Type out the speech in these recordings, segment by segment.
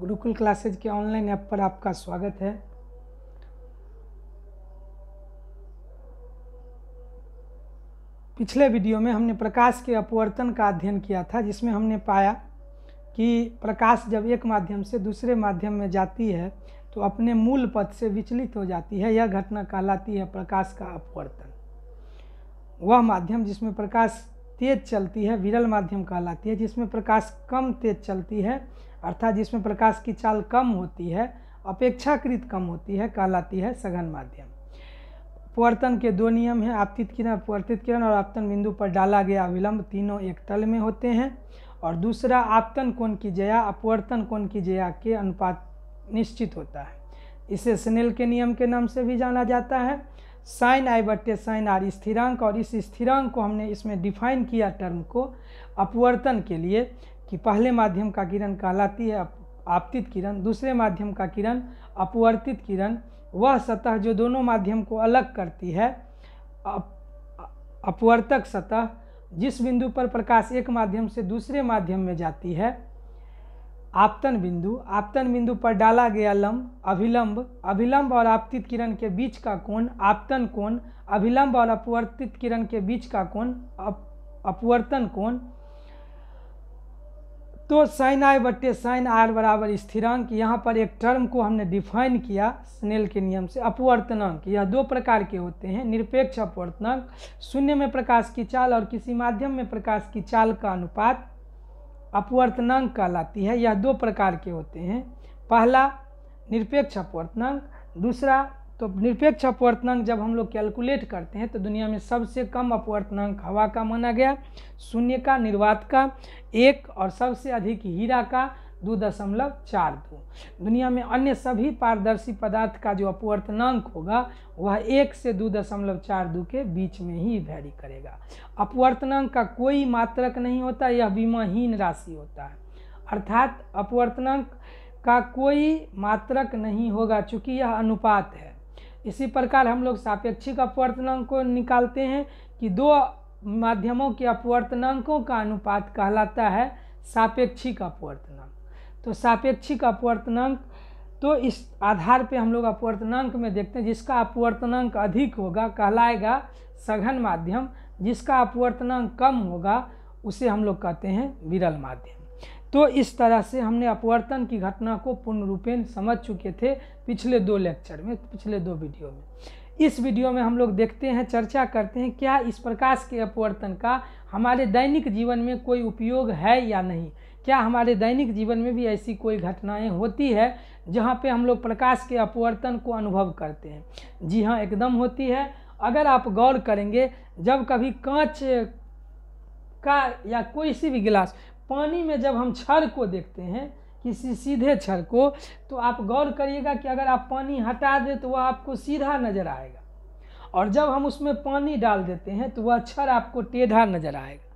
Gurukul classes के online app पर आपका स्वागत है पिछले वीडियो में हमने प्रकाश के अपवर्तन का अध्ययन किया था जिसमें हमने पाया कि प्रकाश जब एक माध्यम से दूसरे माध्यम में जाती है तो अपने मूल पथ से विचलित हो जाती है यह घटना कहलाती है प्रकाश का अपवर्तन वह माध्यम जिसमें प्रकाश तेज चलती है विरल माध्यम कहलाती है जिसमें प्रकाश कम तेज चलती है अर्थात जिसमें प्रकाश की चाल कम होती है अपेक्षाकृत कम होती है कहलाती है सघन माध्यम पवर्तन के दो नियम हैं आपतित किरण पवर्तित किरण और आपतन बिंदु पर डाला गया विलंब तीनों एक तल में होते हैं और दूसरा आपतन कोण की जया अपवर्तन कोण की जया के अनुपात निश्चित होता है इसे स्नेल के नियम के नाम से भी जाना जाता है साइन आई बट्टे साइन आर स्थिरांक और इस स्थिरांक को हमने इसमें डिफाइन किया टर्म को अपवर्तन के लिए कि पहले माध्यम का किरण कहलाती है आपतित किरण दूसरे माध्यम का किरण अपवर्तित किरण वह सतह जो दोनों माध्यम को अलग करती है अप, अपवर्तक सतह जिस बिंदु पर प्रकाश एक माध्यम से दूसरे माध्यम में जाती है आपतन बिंदु आपतन बिंदु पर डाला गया लंब अभिलंब अभिलंब और आपतित किरण के बीच का कोण आपतन कोण अभिलंब और अपवर्तित किरण के बीच का कोण अप, अपवर्तन कोण तो साइन आई बट्टे साइन आर बराबर स्थिरांक यहाँ पर एक टर्म को हमने डिफाइन किया स्नेल के नियम से अपवर्तनांक यह दो प्रकार के होते हैं निरपेक्ष अपवर्तनांक शून्य में प्रकाश की चाल और किसी माध्यम में प्रकाश की चाल का अनुपात अपवर्तनांक कहलाती है यह दो प्रकार के होते हैं पहला निरपेक्ष अपवर्तनांक दूसरा तो निरपेक्ष अपवर्तनांक जब हम लोग कैलकुलेट करते हैं तो दुनिया में सबसे कम अपवर्तनांक हवा का माना गया शून्य का निर्वात का एक और सबसे अधिक हीरा का दो दशमलव चार दो दुनिया में अन्य सभी पारदर्शी पदार्थ का जो अपवर्तनांक होगा वह एक से दो दशमलव चार दो के बीच में ही वैरी करेगा अपवर्तनांक का कोई मात्रक नहीं होता यह बीमाहीन राशि होता है अर्थात अपवर्तनांक का कोई मात्रक नहीं होगा चूँकि यह अनुपात है इसी प्रकार हम लोग सापेक्षिक अपवर्तनांक को निकालते हैं कि दो माध्यमों के अपवर्तनांकों का अनुपात कहलाता है सापेक्षिक अपवर्तनांक तो सापेक्षिक अपवर्तनांक तो इस आधार पे हम लोग अपवर्तनांक में देखते हैं जिसका अपवर्तनांक अधिक होगा कहलाएगा सघन माध्यम जिसका अपवर्तनांक कम होगा उसे हम लोग कहते हैं विरल माध्यम तो इस तरह से हमने अपवर्तन की घटना को पूर्ण रूपेण समझ चुके थे पिछले दो लेक्चर में पिछले दो वीडियो में इस वीडियो में हम लोग देखते हैं चर्चा करते हैं क्या इस प्रकाश के अपवर्तन का हमारे दैनिक जीवन में कोई उपयोग है या नहीं क्या हमारे दैनिक जीवन में भी ऐसी कोई घटनाएं होती है जहाँ पे हम लोग प्रकाश के अपवर्तन को अनुभव करते हैं जी हाँ एकदम होती है अगर आप गौर करेंगे जब कभी कांच का या कोई सी भी गिलास पानी में जब हम छर को देखते हैं किसी सीधे छर को तो आप गौर करिएगा कि अगर आप पानी हटा दें तो वह आपको सीधा नज़र आएगा और जब हम उसमें पानी डाल देते हैं तो वह क्षर आपको टेढ़ा नज़र आएगा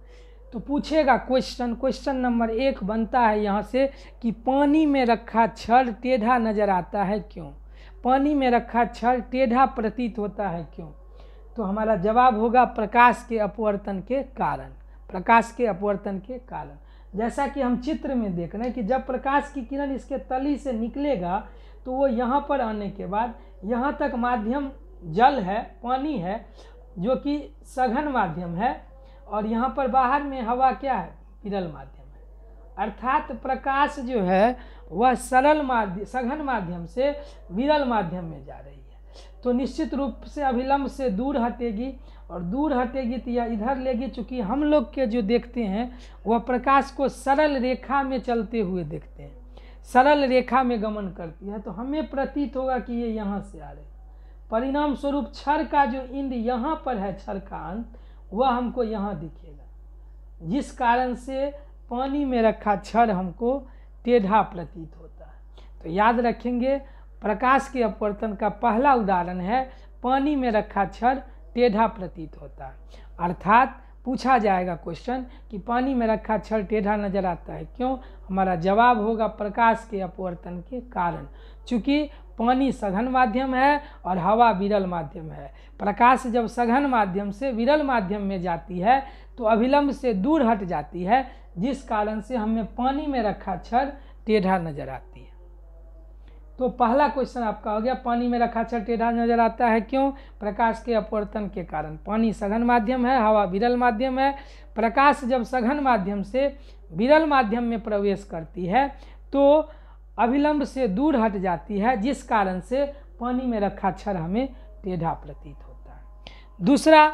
तो पूछेगा क्वेश्चन क्वेश्चन नंबर एक बनता है यहाँ से कि पानी में रखा क्षर टेढ़ा नज़र आता है क्यों पानी में रखा क्षर टेढ़ा प्रतीत होता है क्यों तो हमारा जवाब होगा प्रकाश के अपवर्तन के कारण प्रकाश के अपवर्तन के कारण जैसा कि हम चित्र में देख रहे हैं कि जब प्रकाश की किरण इसके तली से निकलेगा तो वो यहाँ पर आने के बाद यहाँ तक माध्यम जल है पानी है जो कि सघन माध्यम है और यहाँ पर बाहर में हवा क्या है विरल माध्यम है अर्थात प्रकाश जो है वह सरल माध्य सघन माध्यम से विरल माध्यम में जा रही है तो निश्चित रूप से अभिलंब से दूर हटेगी और दूर हटेगी तो या इधर लेगी चूँकि हम लोग के जो देखते हैं वह प्रकाश को सरल रेखा में चलते हुए देखते हैं सरल रेखा में गमन करती है तो हमें प्रतीत होगा कि ये यहाँ से आ रहे परिणाम स्वरूप क्षर का जो इंद्र यहाँ पर है क्षर का अंत वह हमको यहाँ दिखेगा जिस कारण से पानी में रखा क्षर हमको टेढ़ा प्रतीत होता है तो याद रखेंगे प्रकाश के अपवर्तन का पहला उदाहरण है पानी में रखा क्षर टेढ़ा प्रतीत होता है अर्थात पूछा जाएगा क्वेश्चन कि पानी में रखा छल टेढ़ा नजर आता है क्यों हमारा जवाब होगा प्रकाश के अपवर्तन के कारण चूँकि पानी सघन माध्यम है और हवा विरल माध्यम है प्रकाश जब सघन माध्यम से विरल माध्यम में जाती है तो अभिलंब से दूर हट जाती है जिस कारण से हमें पानी में रखा छल टेढ़ा नजर आती है तो पहला क्वेश्चन आपका हो गया पानी में रखा चल टेढ़ा नजर आता है क्यों प्रकाश के अपवर्तन के कारण पानी सघन माध्यम है हवा विरल माध्यम है प्रकाश जब सघन माध्यम से विरल माध्यम में प्रवेश करती है तो अभिलंब से दूर हट जाती है जिस कारण से पानी में रखा छर हमें टेढ़ा प्रतीत होता है दूसरा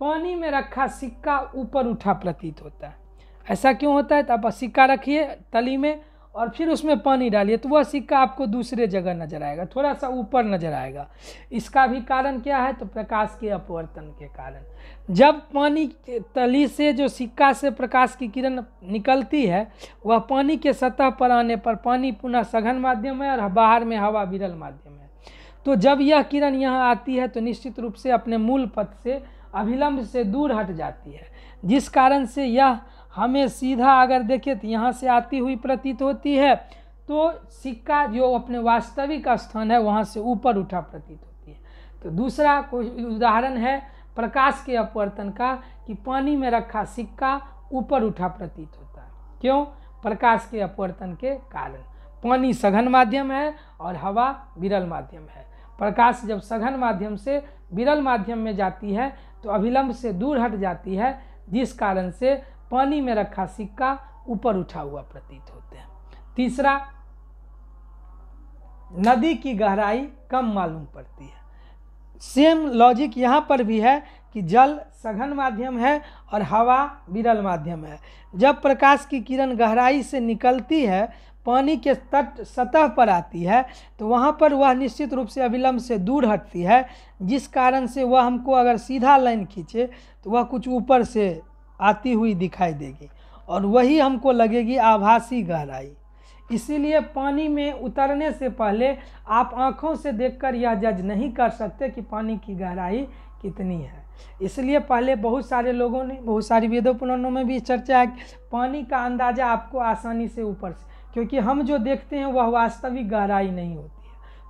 पानी में रखा सिक्का ऊपर उठा प्रतीत होता है ऐसा क्यों होता है तो आप सिक्का रखिए तली में और फिर उसमें पानी डालिए तो वह सिक्का आपको दूसरे जगह नजर आएगा थोड़ा सा ऊपर नजर आएगा इसका भी कारण क्या है तो प्रकाश के अपवर्तन के कारण जब पानी तली से जो सिक्का से प्रकाश की किरण निकलती है वह पानी के सतह पर आने पर पानी पुनः सघन माध्यम है और बाहर में हवा विरल माध्यम है तो जब यह किरण यहाँ आती है तो निश्चित रूप से अपने मूल पथ से अभिलंब से दूर हट जाती है जिस कारण से यह हमें सीधा अगर देखें तो यहाँ से आती हुई प्रतीत होती है तो सिक्का जो अपने वास्तविक स्थान है वहाँ से ऊपर उठा प्रतीत होती है तो दूसरा कोई उदाहरण है प्रकाश के अपवर्तन का कि पानी में रखा सिक्का ऊपर उठा प्रतीत होता है क्यों प्रकाश के अपवर्तन के कारण पानी सघन माध्यम है और हवा विरल माध्यम है प्रकाश जब सघन माध्यम से विरल माध्यम में जाती है तो अभिलंब से दूर हट जाती है जिस कारण से पानी में रखा सिक्का ऊपर उठा हुआ प्रतीत होते हैं तीसरा नदी की गहराई कम मालूम पड़ती है सेम लॉजिक यहाँ पर भी है कि जल सघन माध्यम है और हवा विरल माध्यम है जब प्रकाश की किरण गहराई से निकलती है पानी के तट सतह पर आती है तो वहाँ पर वह निश्चित रूप से अविलंब से दूर हटती है जिस कारण से वह हमको अगर सीधा लाइन खींचे तो वह कुछ ऊपर से आती हुई दिखाई देगी और वही हमको लगेगी आभासी गहराई इसीलिए पानी में उतरने से पहले आप आँखों से देखकर यह जज नहीं कर सकते कि पानी की गहराई कितनी है इसलिए पहले बहुत सारे लोगों ने बहुत सारी वेदों पुराणों में भी चर्चा है पानी का अंदाज़ा आपको आसानी से ऊपर से क्योंकि हम जो देखते हैं वह वास्तविक गहराई नहीं होती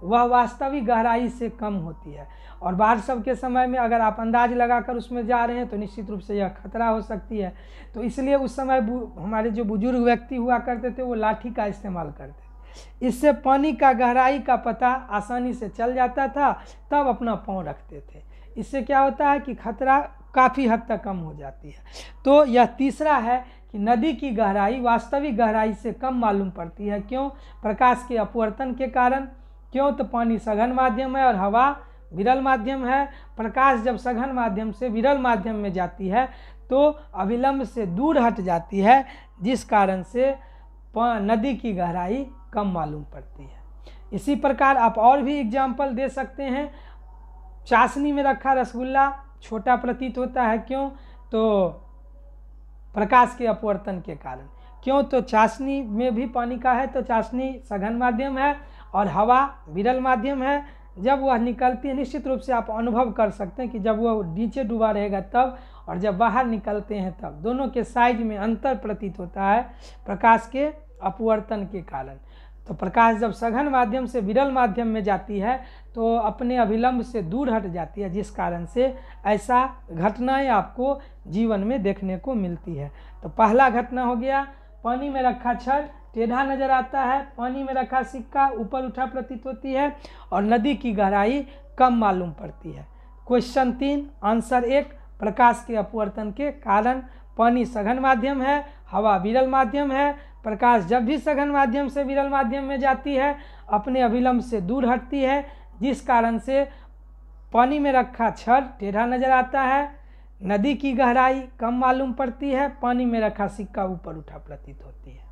वह वास्तविक गहराई से कम होती है और सब के समय में अगर आप अंदाज लगाकर उसमें जा रहे हैं तो निश्चित रूप से यह खतरा हो सकती है तो इसलिए उस समय हमारे जो बुजुर्ग व्यक्ति हुआ करते थे वो लाठी का इस्तेमाल करते इससे पानी का गहराई का पता आसानी से चल जाता था तब अपना पाँव रखते थे इससे क्या होता है कि खतरा काफ़ी हद तक कम हो जाती है तो यह तीसरा है कि नदी की गहराई वास्तविक गहराई से कम मालूम पड़ती है क्यों प्रकाश के अपवर्तन के कारण क्यों तो पानी सघन माध्यम है और हवा विरल माध्यम है प्रकाश जब सघन माध्यम से विरल माध्यम में जाती है तो अविलंब से दूर हट जाती है जिस कारण से नदी की गहराई कम मालूम पड़ती है इसी प्रकार आप और भी एग्जाम्पल दे सकते हैं चाशनी में रखा रसगुल्ला छोटा प्रतीत होता है क्यों तो प्रकाश के अपवर्तन के कारण क्यों तो चाशनी में भी पानी का है तो चाशनी सघन माध्यम है और हवा विरल माध्यम है जब वह निकलती है निश्चित रूप से आप अनुभव कर सकते हैं कि जब वह नीचे डूबा रहेगा तब और जब बाहर निकलते हैं तब दोनों के साइज में अंतर प्रतीत होता है प्रकाश के अपवर्तन के कारण तो प्रकाश जब सघन माध्यम से विरल माध्यम में जाती है तो अपने अभिलंब से दूर हट जाती है जिस कारण से ऐसा घटनाएं आपको जीवन में देखने को मिलती है तो पहला घटना हो गया पानी में रखा छड़ टेढ़ा नजर आता है पानी में रखा सिक्का ऊपर उठा प्रतीत होती है और नदी की गहराई कम मालूम पड़ती है क्वेश्चन तीन आंसर एक प्रकाश के अपवर्तन के कारण पानी सघन माध्यम है हवा विरल माध्यम है प्रकाश जब भी सघन माध्यम से विरल माध्यम में जाती है अपने अभिलंब से दूर हटती है जिस कारण से पानी में रखा छड़ टेढ़ा नजर आता है नदी की गहराई कम मालूम पड़ती है पानी में रखा सिक्का ऊपर उठा प्रतीत होती है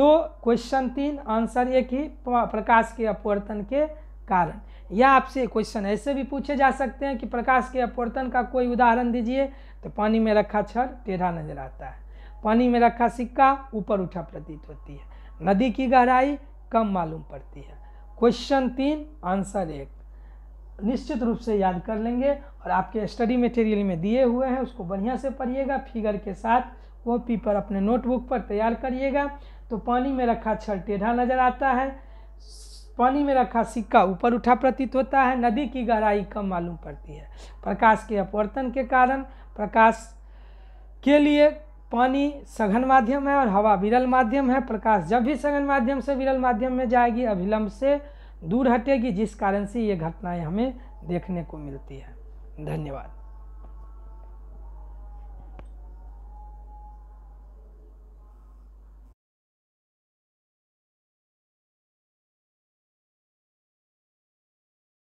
तो क्वेश्चन तीन आंसर एक ही प्रकाश के अपवर्तन के कारण या आपसे क्वेश्चन ऐसे भी पूछे जा सकते हैं कि प्रकाश के अपवर्तन का कोई उदाहरण दीजिए तो पानी में रखा छर टेढ़ा नजर आता है पानी में रखा सिक्का ऊपर उठा प्रतीत होती है नदी की गहराई कम मालूम पड़ती है क्वेश्चन तीन आंसर एक निश्चित रूप से याद कर लेंगे और आपके स्टडी मटेरियल में दिए हुए हैं उसको बढ़िया से पढ़िएगा फिगर के साथ वो पेपर अपने नोटबुक पर तैयार करिएगा तो पानी में रखा छल टेढ़ा नज़र आता है पानी में रखा सिक्का ऊपर उठा प्रतीत होता है नदी की गहराई कम मालूम पड़ती है प्रकाश के अपवर्तन के कारण प्रकाश के लिए पानी सघन माध्यम है और हवा विरल माध्यम है प्रकाश जब भी सघन माध्यम से विरल माध्यम में जाएगी अभिलंब से दूर हटेगी जिस कारण से ये घटनाएं हमें देखने को मिलती है धन्यवाद